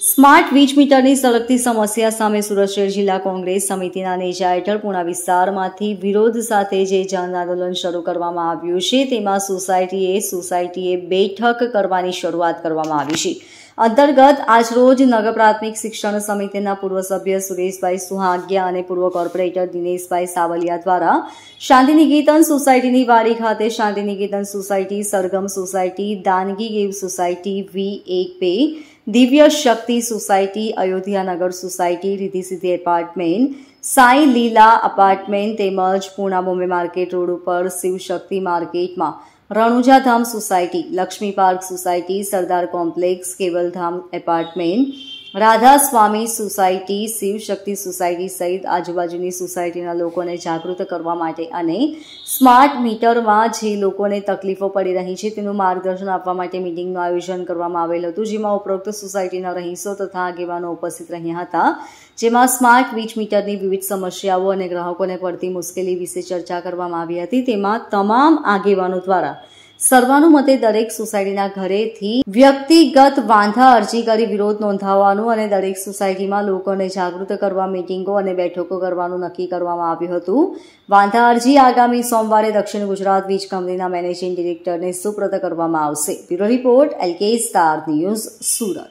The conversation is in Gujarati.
સ્માર્ટ વીજ મીટરની સળગતી સમસ્યા સામે સુરત શહેર જિલ્લા કોંગ્રેસ સમિતિના નેજા હેઠળ પૂર્ણ વિસ્તારમાંથી વિરોધ સાથે જે જન આંદોલન શરૂ કરવામાં આવ્યું છે તેમાં સોસાયટીએ સોસાયટીએ બેઠક કરવાની શરૂઆત કરવામાં આવી છે અંતર્ગત આજરોજ નગર પ્રાથમિક શિક્ષણ સમિતિના પૂર્વ સભ્ય સુરેશભાઈ સુહાગ્યા અને પૂર્વ કોર્પોરેટર દિનેશભાઈ સાવલિયા દ્વારા શાંતિનિકેતન સોસાયટીની વાડી ખાતે શાંતિનિકેતન સોસાયટી સરગમ સોસાયટી દાનગી ગેવ સોસાયટી વી એક પે Divya Shakti society Ayodhyanagar society Riddhi Siddhi apartment Sai લીલા અપાર્ટમેન્ટ તેમજ પૂણા બોમ્બે માર્કેટ રોડ ઉપર શિવશક્તિ માર્કેટમાં Ranujadham society Laxmi park society Sardar complex Kevaldham apartment Radha Swami society Shivshakti society સહિત આજુબાજુની સોસાયટીના લોકોને જાગૃત કરવા માટે અને સ્માર્ટ મીટરમાં જે લોકોને તકલીફો પડી રહી છે તેનું માર્ગદર્શન આપવા માટે મિટિંગનું આયોજન કરવામાં આવેલ હતું જેમાં ઉપરોક્ત સોસાયટીના રહીશો તથા આગેવાનો ઉપસ્થિત રહ્યા હતા જેમાં સ્માર્ટ વીજ મીટરની વિવિધ સમસ્યાઓ અને ગ્રાહકોને પડતી મુશ્કેલી વિશે ચર્ચા કરવામાં આવી હતી તેમાં તમામ આગેવાનો દ્વારા સર્વાનુમતે દરેક સોસાયટીના ઘરેથી વ્યક્તિગત વાંધા અરજી કરી વિરોધ નોંધાવવાનું અને દરેક સોસાયટીમાં લોકોને જાગૃત કરવા મિટિંગો અને બેઠકો કરવાનું નક્કી કરવામાં આવ્યું હતું વાંધા અરજી આગામી સોમવારે દક્ષિણ ગુજરાત વીજ કંપનીના મેનેજિંગ ડિરેક્ટરને સુપ્રત કરવામાં આવશે bureau report LK star news Surat